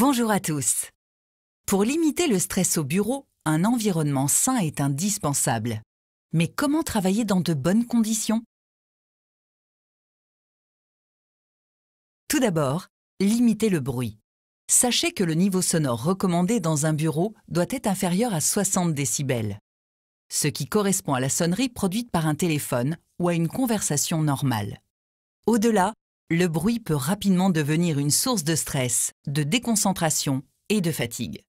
Bonjour à tous. Pour limiter le stress au bureau, un environnement sain est indispensable. Mais comment travailler dans de bonnes conditions Tout d'abord, limitez le bruit. Sachez que le niveau sonore recommandé dans un bureau doit être inférieur à 60 décibels, ce qui correspond à la sonnerie produite par un téléphone ou à une conversation normale. Au-delà, le bruit peut rapidement devenir une source de stress, de déconcentration et de fatigue.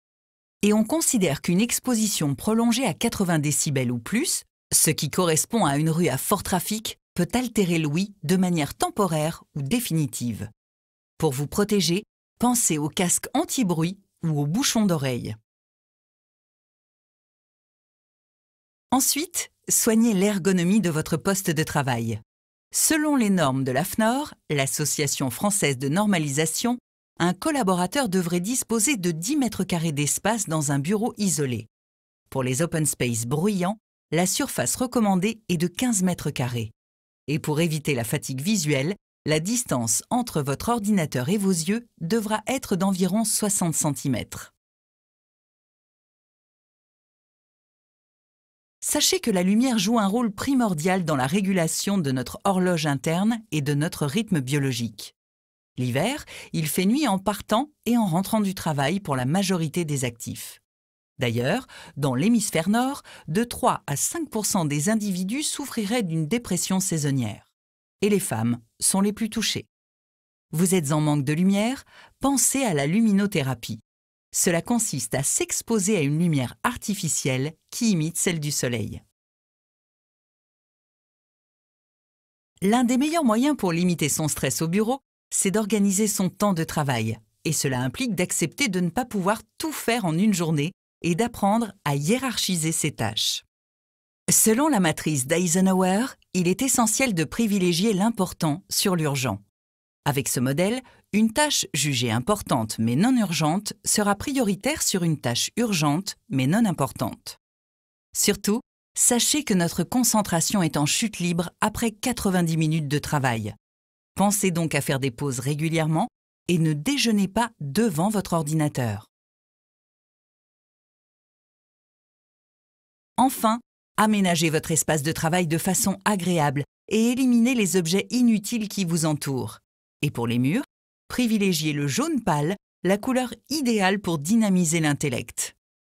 Et on considère qu'une exposition prolongée à 80 décibels ou plus, ce qui correspond à une rue à fort trafic, peut altérer l'ouïe de manière temporaire ou définitive. Pour vous protéger, pensez au casque anti-bruit ou au bouchon d'oreille. Ensuite, soignez l'ergonomie de votre poste de travail. Selon les normes de l'AFNOR, l'Association française de normalisation, un collaborateur devrait disposer de 10 mètres carrés d'espace dans un bureau isolé. Pour les open space bruyants, la surface recommandée est de 15 mètres carrés. Et pour éviter la fatigue visuelle, la distance entre votre ordinateur et vos yeux devra être d'environ 60 cm. Sachez que la lumière joue un rôle primordial dans la régulation de notre horloge interne et de notre rythme biologique. L'hiver, il fait nuit en partant et en rentrant du travail pour la majorité des actifs. D'ailleurs, dans l'hémisphère nord, de 3 à 5 des individus souffriraient d'une dépression saisonnière. Et les femmes sont les plus touchées. Vous êtes en manque de lumière Pensez à la luminothérapie. Cela consiste à s'exposer à une lumière artificielle qui imite celle du soleil. L'un des meilleurs moyens pour limiter son stress au bureau, c'est d'organiser son temps de travail. Et cela implique d'accepter de ne pas pouvoir tout faire en une journée et d'apprendre à hiérarchiser ses tâches. Selon la matrice d'Eisenhower, il est essentiel de privilégier l'important sur l'urgent. Avec ce modèle, une tâche jugée importante mais non urgente sera prioritaire sur une tâche urgente mais non importante. Surtout, sachez que notre concentration est en chute libre après 90 minutes de travail. Pensez donc à faire des pauses régulièrement et ne déjeunez pas devant votre ordinateur. Enfin, aménagez votre espace de travail de façon agréable et éliminez les objets inutiles qui vous entourent. Et pour les murs, privilégiez le jaune pâle, la couleur idéale pour dynamiser l'intellect.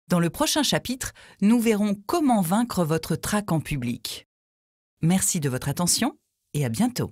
Dans le prochain chapitre, nous verrons comment vaincre votre trac en public. Merci de votre attention et à bientôt.